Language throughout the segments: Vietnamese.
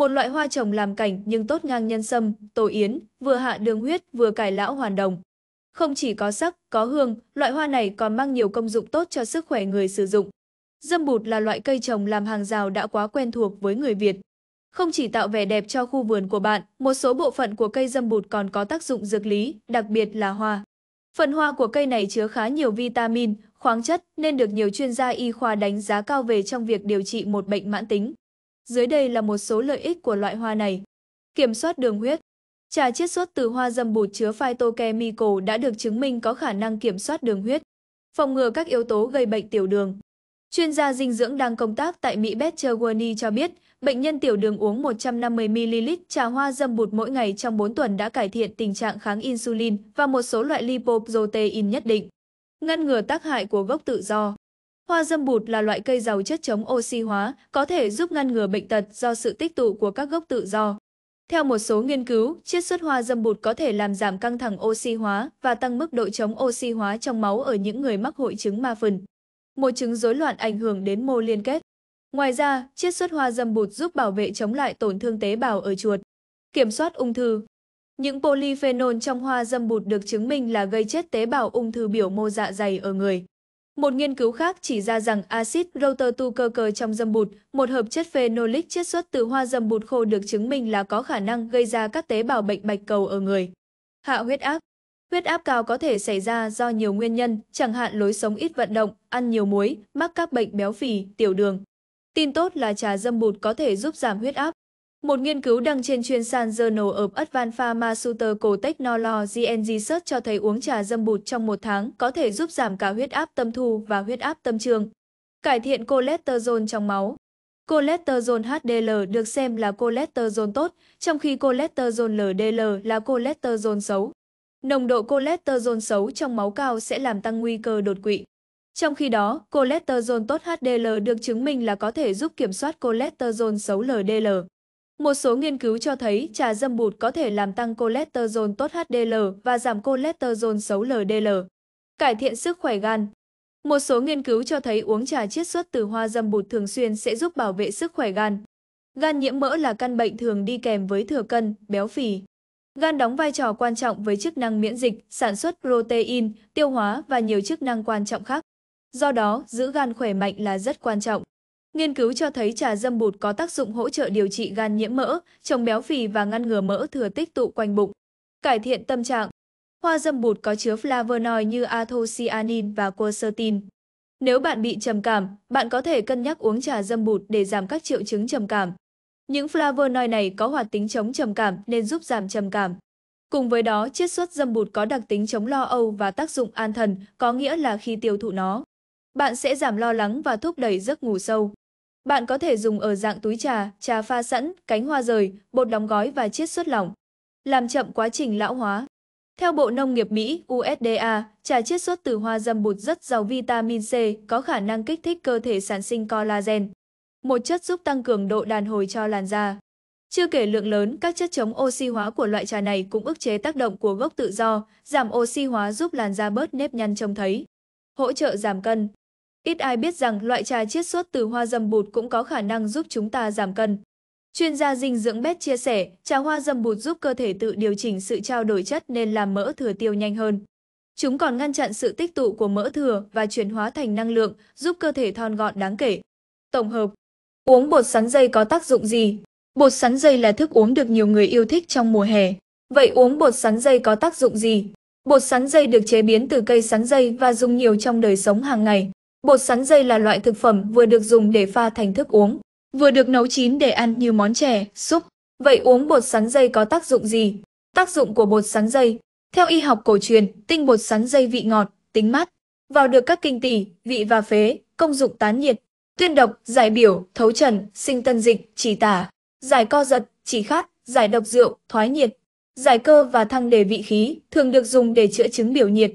một loại hoa trồng làm cảnh nhưng tốt ngang nhân sâm, tổ yến, vừa hạ đường huyết vừa cải lão hoàn đồng. Không chỉ có sắc, có hương, loại hoa này còn mang nhiều công dụng tốt cho sức khỏe người sử dụng. Dâm bụt là loại cây trồng làm hàng rào đã quá quen thuộc với người Việt. Không chỉ tạo vẻ đẹp cho khu vườn của bạn, một số bộ phận của cây dâm bụt còn có tác dụng dược lý, đặc biệt là hoa. Phần hoa của cây này chứa khá nhiều vitamin, khoáng chất nên được nhiều chuyên gia y khoa đánh giá cao về trong việc điều trị một bệnh mãn tính. Dưới đây là một số lợi ích của loại hoa này. Kiểm soát đường huyết Trà chiết xuất từ hoa dâm bụt chứa phytochemical đã được chứng minh có khả năng kiểm soát đường huyết, phòng ngừa các yếu tố gây bệnh tiểu đường. Chuyên gia dinh dưỡng đang công tác tại Mỹ Betcherwani cho biết, bệnh nhân tiểu đường uống 150ml trà hoa dâm bụt mỗi ngày trong 4 tuần đã cải thiện tình trạng kháng insulin và một số loại lipoprotein nhất định, ngăn ngừa tác hại của gốc tự do. Hoa dâm bụt là loại cây giàu chất chống oxy hóa, có thể giúp ngăn ngừa bệnh tật do sự tích tụ của các gốc tự do. Theo một số nghiên cứu, chiết xuất hoa dâm bụt có thể làm giảm căng thẳng oxy hóa và tăng mức độ chống oxy hóa trong máu ở những người mắc hội chứng ma phần, một chứng rối loạn ảnh hưởng đến mô liên kết. Ngoài ra, chiết xuất hoa dâm bụt giúp bảo vệ chống lại tổn thương tế bào ở chuột, kiểm soát ung thư. Những polyphenol trong hoa dâm bụt được chứng minh là gây chết tế bào ung thư biểu mô dạ dày ở người. Một nghiên cứu khác chỉ ra rằng axit rototucơ trong dâm bụt, một hợp chất phenolic chiết xuất từ hoa dâm bụt khô được chứng minh là có khả năng gây ra các tế bào bệnh bạch cầu ở người. Hạ huyết áp Huyết áp cao có thể xảy ra do nhiều nguyên nhân, chẳng hạn lối sống ít vận động, ăn nhiều muối, mắc các bệnh béo phì, tiểu đường. Tin tốt là trà dâm bụt có thể giúp giảm huyết áp, một nghiên cứu đăng trên chuyên sàn Journal of Advanced Pharmaceutical Technology and Research cho thấy uống trà dâm bụt trong một tháng có thể giúp giảm cả huyết áp tâm thu và huyết áp tâm trường, cải thiện cholesterol trong máu. Cholesterol HDL được xem là cholesterol tốt, trong khi cholesterol LDL là cholesterol xấu. Nồng độ cholesterol xấu trong máu cao sẽ làm tăng nguy cơ đột quỵ. Trong khi đó, cholesterol tốt HDL được chứng minh là có thể giúp kiểm soát cholesterol xấu LDL. Một số nghiên cứu cho thấy trà dâm bụt có thể làm tăng cholesterol tốt HDL và giảm cholesterol xấu LDL. Cải thiện sức khỏe gan Một số nghiên cứu cho thấy uống trà chiết xuất từ hoa dâm bụt thường xuyên sẽ giúp bảo vệ sức khỏe gan. Gan nhiễm mỡ là căn bệnh thường đi kèm với thừa cân, béo phì. Gan đóng vai trò quan trọng với chức năng miễn dịch, sản xuất protein, tiêu hóa và nhiều chức năng quan trọng khác. Do đó, giữ gan khỏe mạnh là rất quan trọng. Nghiên cứu cho thấy trà dâm bụt có tác dụng hỗ trợ điều trị gan nhiễm mỡ, chống béo phì và ngăn ngừa mỡ thừa tích tụ quanh bụng. Cải thiện tâm trạng. Hoa dâm bụt có chứa flavonoid như anthocyanin và quercetin. Nếu bạn bị trầm cảm, bạn có thể cân nhắc uống trà dâm bụt để giảm các triệu chứng trầm cảm. Những flavonoid này có hoạt tính chống trầm cảm nên giúp giảm trầm cảm. Cùng với đó, chiết xuất dâm bụt có đặc tính chống lo âu và tác dụng an thần, có nghĩa là khi tiêu thụ nó, bạn sẽ giảm lo lắng và thúc đẩy giấc ngủ sâu. Bạn có thể dùng ở dạng túi trà, trà pha sẵn, cánh hoa rời, bột đóng gói và chiết xuất lỏng. Làm chậm quá trình lão hóa. Theo Bộ Nông nghiệp Mỹ USDA, trà chiết xuất từ hoa dâm bụt rất giàu vitamin C, có khả năng kích thích cơ thể sản sinh collagen, một chất giúp tăng cường độ đàn hồi cho làn da. Chưa kể lượng lớn các chất chống oxy hóa của loại trà này cũng ức chế tác động của gốc tự do, giảm oxy hóa giúp làn da bớt nếp nhăn trông thấy. Hỗ trợ giảm cân Ít ai biết rằng loại trà chiết xuất từ hoa dâm bụt cũng có khả năng giúp chúng ta giảm cân. Chuyên gia dinh dưỡng Beth chia sẻ, trà hoa dâm bụt giúp cơ thể tự điều chỉnh sự trao đổi chất nên làm mỡ thừa tiêu nhanh hơn. Chúng còn ngăn chặn sự tích tụ của mỡ thừa và chuyển hóa thành năng lượng, giúp cơ thể thon gọn đáng kể. Tổng hợp Uống bột sắn dây có tác dụng gì? Bột sắn dây là thức uống được nhiều người yêu thích trong mùa hè. Vậy uống bột sắn dây có tác dụng gì? Bột sắn dây được chế biến từ cây sắn dây và dùng nhiều trong đời sống hàng ngày. Bột sắn dây là loại thực phẩm vừa được dùng để pha thành thức uống, vừa được nấu chín để ăn như món chè, súp. Vậy uống bột sắn dây có tác dụng gì? Tác dụng của bột sắn dây Theo y học cổ truyền, tinh bột sắn dây vị ngọt, tính mát, vào được các kinh tỳ, vị và phế, công dụng tán nhiệt, tuyên độc, giải biểu, thấu trần, sinh tân dịch, chỉ tả, giải co giật, chỉ khát, giải độc rượu, thoái nhiệt, giải cơ và thăng đề vị khí, thường được dùng để chữa chứng biểu nhiệt,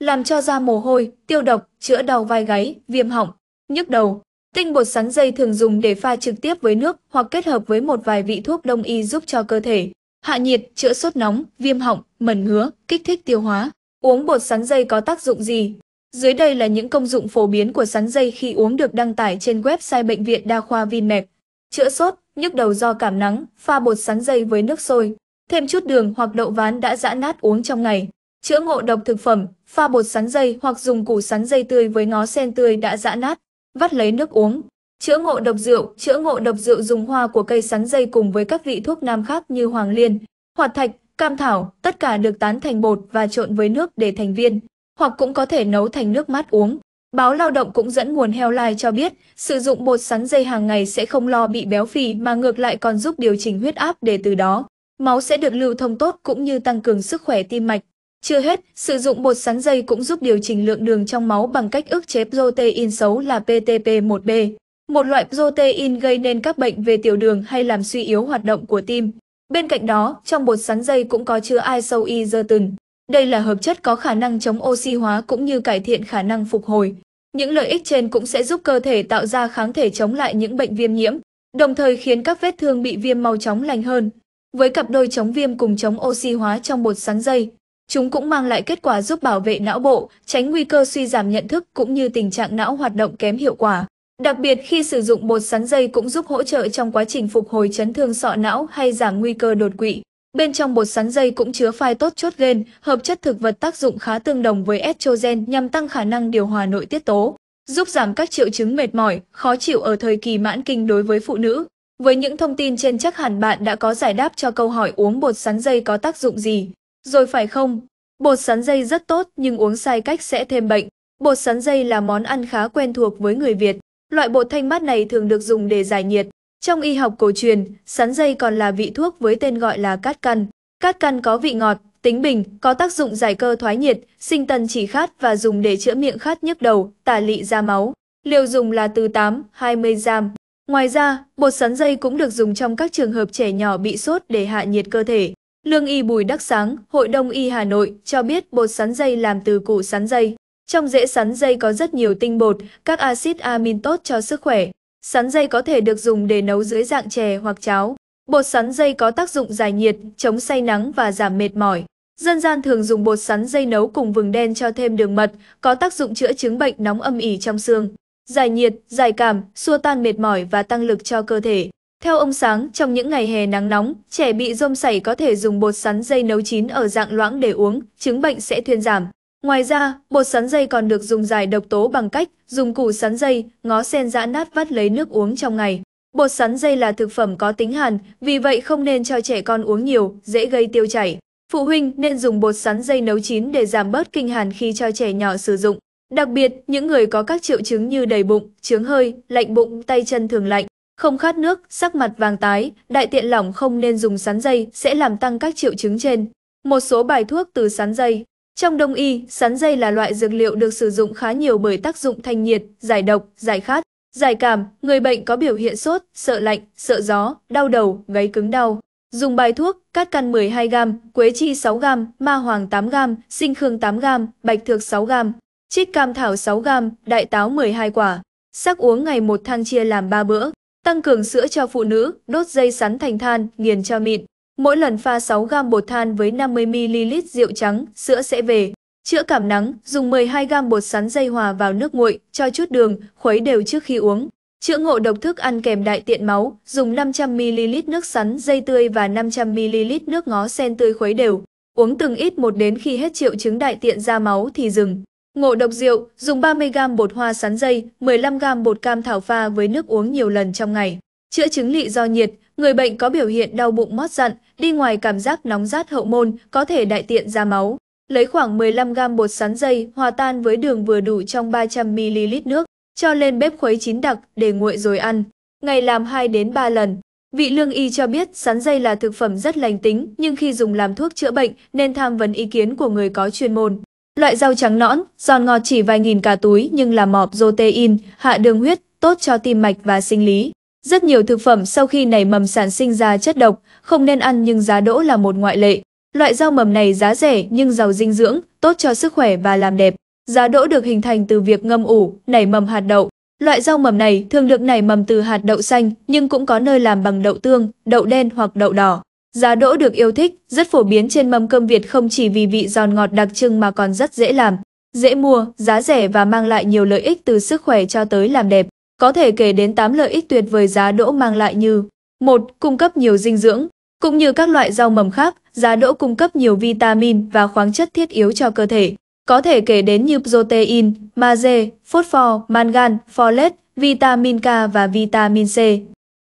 làm cho da mồ hôi, tiêu độc, chữa đau vai gáy, viêm họng, nhức đầu. Tinh bột sắn dây thường dùng để pha trực tiếp với nước hoặc kết hợp với một vài vị thuốc đông y giúp cho cơ thể hạ nhiệt, chữa sốt nóng, viêm họng, mẩn ngứa, kích thích tiêu hóa. Uống bột sắn dây có tác dụng gì? Dưới đây là những công dụng phổ biến của sắn dây khi uống được đăng tải trên website bệnh viện đa khoa Vinmec. Chữa sốt, nhức đầu do cảm nắng, pha bột sắn dây với nước sôi, thêm chút đường hoặc đậu ván đã giã nát uống trong ngày chữa ngộ độc thực phẩm, pha bột sắn dây hoặc dùng củ sắn dây tươi với ngó sen tươi đã giã nát, vắt lấy nước uống. Chữa ngộ độc rượu, chữa ngộ độc rượu dùng hoa của cây sắn dây cùng với các vị thuốc nam khác như hoàng liên, hoạt thạch, cam thảo, tất cả được tán thành bột và trộn với nước để thành viên, hoặc cũng có thể nấu thành nước mát uống. Báo Lao động cũng dẫn nguồn heo lai cho biết, sử dụng bột sắn dây hàng ngày sẽ không lo bị béo phì mà ngược lại còn giúp điều chỉnh huyết áp để từ đó, máu sẽ được lưu thông tốt cũng như tăng cường sức khỏe tim mạch. Chưa hết, sử dụng bột sắn dây cũng giúp điều chỉnh lượng đường trong máu bằng cách ức chế protein xấu là PTP1B, một loại protein gây nên các bệnh về tiểu đường hay làm suy yếu hoạt động của tim. Bên cạnh đó, trong bột sắn dây cũng có chứa isoisotin. Đây là hợp chất có khả năng chống oxy hóa cũng như cải thiện khả năng phục hồi. Những lợi ích trên cũng sẽ giúp cơ thể tạo ra kháng thể chống lại những bệnh viêm nhiễm, đồng thời khiến các vết thương bị viêm mau chóng lành hơn. Với cặp đôi chống viêm cùng chống oxy hóa trong bột sắn dây, Chúng cũng mang lại kết quả giúp bảo vệ não bộ, tránh nguy cơ suy giảm nhận thức cũng như tình trạng não hoạt động kém hiệu quả. Đặc biệt khi sử dụng bột sắn dây cũng giúp hỗ trợ trong quá trình phục hồi chấn thương sọ não hay giảm nguy cơ đột quỵ. Bên trong bột sắn dây cũng chứa phai tốt chốt gen, hợp chất thực vật tác dụng khá tương đồng với estrogen nhằm tăng khả năng điều hòa nội tiết tố, giúp giảm các triệu chứng mệt mỏi, khó chịu ở thời kỳ mãn kinh đối với phụ nữ. Với những thông tin trên chắc hẳn bạn đã có giải đáp cho câu hỏi uống bột sắn dây có tác dụng gì. Rồi phải không? Bột sắn dây rất tốt nhưng uống sai cách sẽ thêm bệnh. Bột sắn dây là món ăn khá quen thuộc với người Việt. Loại bột thanh mát này thường được dùng để giải nhiệt. Trong y học cổ truyền, sắn dây còn là vị thuốc với tên gọi là cát căn. Cát căn có vị ngọt, tính bình, có tác dụng giải cơ thoái nhiệt, sinh tần chỉ khát và dùng để chữa miệng khát nhức đầu, tả lị ra máu. Liều dùng là từ 8, 20 gram. Ngoài ra, bột sắn dây cũng được dùng trong các trường hợp trẻ nhỏ bị sốt để hạ nhiệt cơ thể. Lương y Bùi Đắc Sáng, Hội Đông y Hà Nội cho biết bột sắn dây làm từ củ sắn dây. Trong rễ sắn dây có rất nhiều tinh bột, các axit amin tốt cho sức khỏe. Sắn dây có thể được dùng để nấu dưới dạng chè hoặc cháo. Bột sắn dây có tác dụng giải nhiệt, chống say nắng và giảm mệt mỏi. Dân gian thường dùng bột sắn dây nấu cùng vừng đen cho thêm đường mật, có tác dụng chữa chứng bệnh nóng âm ỉ trong xương, giải nhiệt, giải cảm, xua tan mệt mỏi và tăng lực cho cơ thể. Theo ông Sáng, trong những ngày hè nắng nóng, trẻ bị rôm sảy có thể dùng bột sắn dây nấu chín ở dạng loãng để uống, chứng bệnh sẽ thuyên giảm. Ngoài ra, bột sắn dây còn được dùng giải độc tố bằng cách dùng củ sắn dây, ngó sen giã nát vắt lấy nước uống trong ngày. Bột sắn dây là thực phẩm có tính hàn, vì vậy không nên cho trẻ con uống nhiều, dễ gây tiêu chảy. Phụ huynh nên dùng bột sắn dây nấu chín để giảm bớt kinh hàn khi cho trẻ nhỏ sử dụng. Đặc biệt, những người có các triệu chứng như đầy bụng, chướng hơi, lạnh bụng, tay chân thường lạnh, không khát nước, sắc mặt vàng tái, đại tiện lỏng không nên dùng sắn dây sẽ làm tăng các triệu chứng trên. Một số bài thuốc từ sắn dây. Trong đông y, sắn dây là loại dược liệu được sử dụng khá nhiều bởi tác dụng thanh nhiệt, giải độc, giải khát, giải cảm. Người bệnh có biểu hiện sốt, sợ lạnh, sợ gió, đau đầu, gáy cứng đau. Dùng bài thuốc cát căn 12g, quế chi 6g, ma hoàng 8g, sinh khương 8g, bạch thược 6g, chích cam thảo 6g, đại táo 12 quả. Sắc uống ngày một thang chia làm 3 bữa tăng cường sữa cho phụ nữ, đốt dây sắn thành than, nghiền cho mịn. Mỗi lần pha 6 gam bột than với 50ml rượu trắng, sữa sẽ về. Chữa cảm nắng, dùng 12 gam bột sắn dây hòa vào nước nguội, cho chút đường, khuấy đều trước khi uống. Chữa ngộ độc thức ăn kèm đại tiện máu, dùng 500ml nước sắn dây tươi và 500ml nước ngó sen tươi khuấy đều. Uống từng ít một đến khi hết triệu chứng đại tiện ra máu thì dừng. Ngộ độc rượu, dùng 30g bột hoa sắn dây, 15g bột cam thảo pha với nước uống nhiều lần trong ngày. Chữa chứng lị do nhiệt, người bệnh có biểu hiện đau bụng mót dặn, đi ngoài cảm giác nóng rát hậu môn, có thể đại tiện ra máu. Lấy khoảng 15g bột sắn dây hòa tan với đường vừa đủ trong 300ml nước, cho lên bếp khuấy chín đặc để nguội rồi ăn. Ngày làm 2 đến 3 lần. Vị lương y cho biết sắn dây là thực phẩm rất lành tính nhưng khi dùng làm thuốc chữa bệnh nên tham vấn ý kiến của người có chuyên môn. Loại rau trắng nõn, giòn ngọt chỉ vài nghìn cả túi nhưng là mọp protein, hạ đường huyết, tốt cho tim mạch và sinh lý. Rất nhiều thực phẩm sau khi nảy mầm sản sinh ra chất độc, không nên ăn nhưng giá đỗ là một ngoại lệ. Loại rau mầm này giá rẻ nhưng giàu dinh dưỡng, tốt cho sức khỏe và làm đẹp. Giá đỗ được hình thành từ việc ngâm ủ, nảy mầm hạt đậu. Loại rau mầm này thường được nảy mầm từ hạt đậu xanh nhưng cũng có nơi làm bằng đậu tương, đậu đen hoặc đậu đỏ. Giá đỗ được yêu thích, rất phổ biến trên mâm cơm Việt không chỉ vì vị giòn ngọt đặc trưng mà còn rất dễ làm, dễ mua, giá rẻ và mang lại nhiều lợi ích từ sức khỏe cho tới làm đẹp. Có thể kể đến 8 lợi ích tuyệt vời giá đỗ mang lại như một, Cung cấp nhiều dinh dưỡng Cũng như các loại rau mầm khác, giá đỗ cung cấp nhiều vitamin và khoáng chất thiết yếu cho cơ thể. Có thể kể đến như protein, magie, phosphor, mangan, folate, vitamin K và vitamin C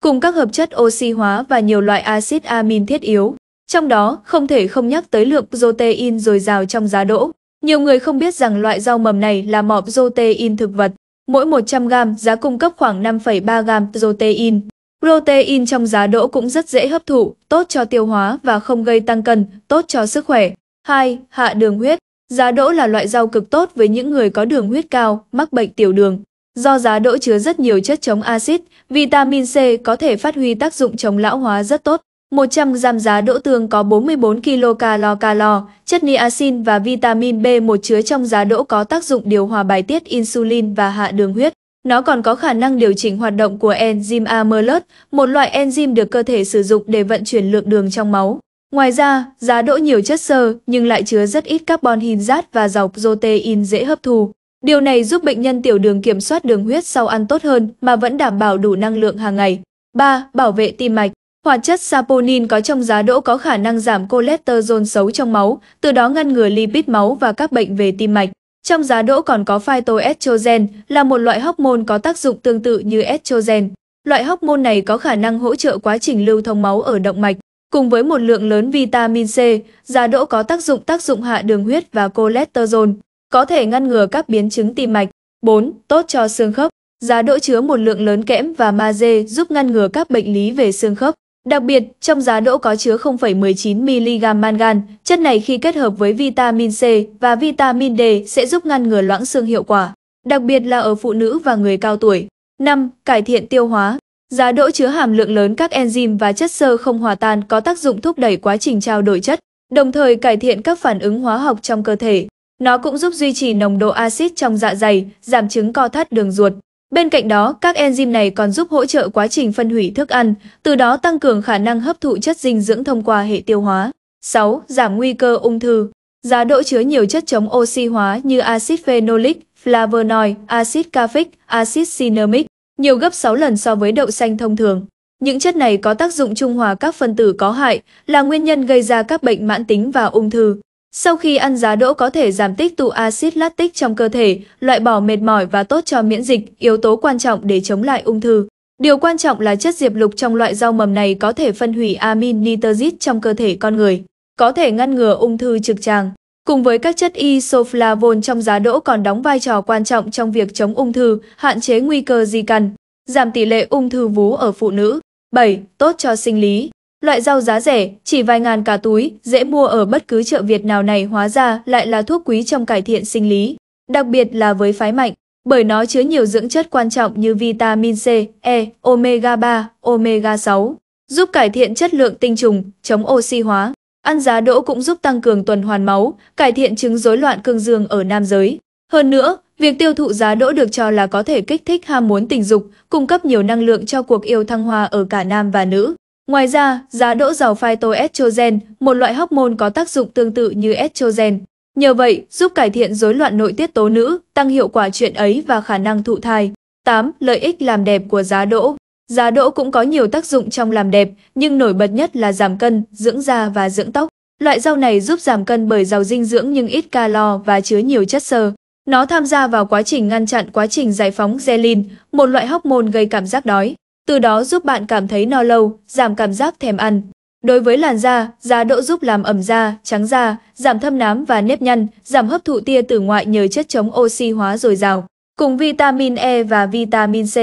cùng các hợp chất oxy hóa và nhiều loại axit amin thiết yếu. Trong đó, không thể không nhắc tới lượng protein dồi dào trong giá đỗ. Nhiều người không biết rằng loại rau mầm này là mỏ protein thực vật. Mỗi 100 gram giá cung cấp khoảng 5,3 gram protein. Protein trong giá đỗ cũng rất dễ hấp thụ, tốt cho tiêu hóa và không gây tăng cân, tốt cho sức khỏe. 2. Hạ đường huyết. Giá đỗ là loại rau cực tốt với những người có đường huyết cao, mắc bệnh tiểu đường. Do giá đỗ chứa rất nhiều chất chống axit, vitamin C có thể phát huy tác dụng chống lão hóa rất tốt. 100 gram giá đỗ tương có 44 kilocalo, calo, chất niacin và vitamin B1 chứa trong giá đỗ có tác dụng điều hòa bài tiết insulin và hạ đường huyết. Nó còn có khả năng điều chỉnh hoạt động của enzyme amylase, một loại enzyme được cơ thể sử dụng để vận chuyển lượng đường trong máu. Ngoài ra, giá đỗ nhiều chất xơ nhưng lại chứa rất ít carbon hydrate và dọc protein dễ hấp thu. Điều này giúp bệnh nhân tiểu đường kiểm soát đường huyết sau ăn tốt hơn mà vẫn đảm bảo đủ năng lượng hàng ngày. 3. Bảo vệ tim mạch Hoạt chất saponin có trong giá đỗ có khả năng giảm cholesterol xấu trong máu, từ đó ngăn ngừa lipid máu và các bệnh về tim mạch. Trong giá đỗ còn có phytoestrogen, là một loại hormone có tác dụng tương tự như estrogen. Loại hormone này có khả năng hỗ trợ quá trình lưu thông máu ở động mạch. Cùng với một lượng lớn vitamin C, giá đỗ có tác dụng tác dụng hạ đường huyết và cholesterol có thể ngăn ngừa các biến chứng tim mạch. 4. Tốt cho xương khớp. Giá đỗ chứa một lượng lớn kẽm và magie giúp ngăn ngừa các bệnh lý về xương khớp. Đặc biệt, trong giá đỗ có chứa 0,19mg mangan, chất này khi kết hợp với vitamin C và vitamin D sẽ giúp ngăn ngừa loãng xương hiệu quả, đặc biệt là ở phụ nữ và người cao tuổi. 5. Cải thiện tiêu hóa Giá đỗ chứa hàm lượng lớn các enzyme và chất xơ không hòa tan có tác dụng thúc đẩy quá trình trao đổi chất, đồng thời cải thiện các phản ứng hóa học trong cơ thể. Nó cũng giúp duy trì nồng độ axit trong dạ dày, giảm chứng co thắt đường ruột. Bên cạnh đó, các enzyme này còn giúp hỗ trợ quá trình phân hủy thức ăn, từ đó tăng cường khả năng hấp thụ chất dinh dưỡng thông qua hệ tiêu hóa. 6. Giảm nguy cơ ung thư. Giá đỗ chứa nhiều chất chống oxy hóa như axit phenolic, flavonoid, axit caffeic, axit cinnamic, nhiều gấp 6 lần so với đậu xanh thông thường. Những chất này có tác dụng trung hòa các phân tử có hại, là nguyên nhân gây ra các bệnh mãn tính và ung thư. Sau khi ăn giá đỗ có thể giảm tích tụ axit lactic trong cơ thể, loại bỏ mệt mỏi và tốt cho miễn dịch, yếu tố quan trọng để chống lại ung thư. Điều quan trọng là chất diệp lục trong loại rau mầm này có thể phân hủy amin nitrazit trong cơ thể con người, có thể ngăn ngừa ung thư trực tràng. Cùng với các chất isoflavone trong giá đỗ còn đóng vai trò quan trọng trong việc chống ung thư, hạn chế nguy cơ di căn, giảm tỷ lệ ung thư vú ở phụ nữ. 7. Tốt cho sinh lý Loại rau giá rẻ, chỉ vài ngàn cả túi, dễ mua ở bất cứ chợ Việt nào này hóa ra lại là thuốc quý trong cải thiện sinh lý, đặc biệt là với phái mạnh, bởi nó chứa nhiều dưỡng chất quan trọng như vitamin C, E, omega 3, omega 6, giúp cải thiện chất lượng tinh trùng, chống oxy hóa. Ăn giá đỗ cũng giúp tăng cường tuần hoàn máu, cải thiện chứng rối loạn cương dương ở nam giới. Hơn nữa, Việc tiêu thụ giá đỗ được cho là có thể kích thích ham muốn tình dục, cung cấp nhiều năng lượng cho cuộc yêu thăng hoa ở cả nam và nữ. Ngoài ra, giá đỗ giàu phytoestrogen, một loại hormone có tác dụng tương tự như estrogen. Nhờ vậy, giúp cải thiện rối loạn nội tiết tố nữ, tăng hiệu quả chuyện ấy và khả năng thụ thai. 8. Lợi ích làm đẹp của giá đỗ Giá đỗ cũng có nhiều tác dụng trong làm đẹp, nhưng nổi bật nhất là giảm cân, dưỡng da và dưỡng tóc. Loại rau này giúp giảm cân bởi giàu dinh dưỡng nhưng ít calo và chứa nhiều chất xơ. Nó tham gia vào quá trình ngăn chặn quá trình giải phóng ghrelin, một loại hormone gây cảm giác đói từ đó giúp bạn cảm thấy no lâu, giảm cảm giác thèm ăn. Đối với làn da, giá đỗ giúp làm ẩm da, trắng da, giảm thâm nám và nếp nhăn, giảm hấp thụ tia tử ngoại nhờ chất chống oxy hóa dồi dào, cùng vitamin E và vitamin C.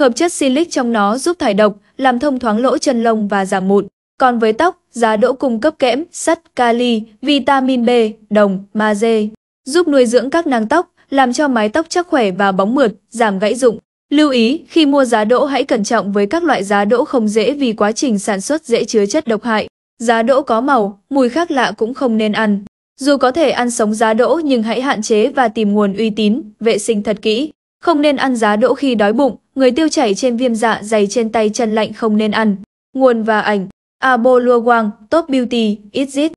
Hợp chất silic trong nó giúp thải độc, làm thông thoáng lỗ chân lông và giảm mụn. Còn với tóc, giá đỗ cung cấp kẽm, sắt, kali, vitamin B, đồng, magie, giúp nuôi dưỡng các nang tóc, làm cho mái tóc chắc khỏe và bóng mượt, giảm gãy rụng. Lưu ý, khi mua giá đỗ hãy cẩn trọng với các loại giá đỗ không dễ vì quá trình sản xuất dễ chứa chất độc hại. Giá đỗ có màu, mùi khác lạ cũng không nên ăn. Dù có thể ăn sống giá đỗ nhưng hãy hạn chế và tìm nguồn uy tín, vệ sinh thật kỹ. Không nên ăn giá đỗ khi đói bụng, người tiêu chảy trên viêm dạ dày trên tay chân lạnh không nên ăn. Nguồn và ảnh Abo Luo Wang, Top Beauty, Itzit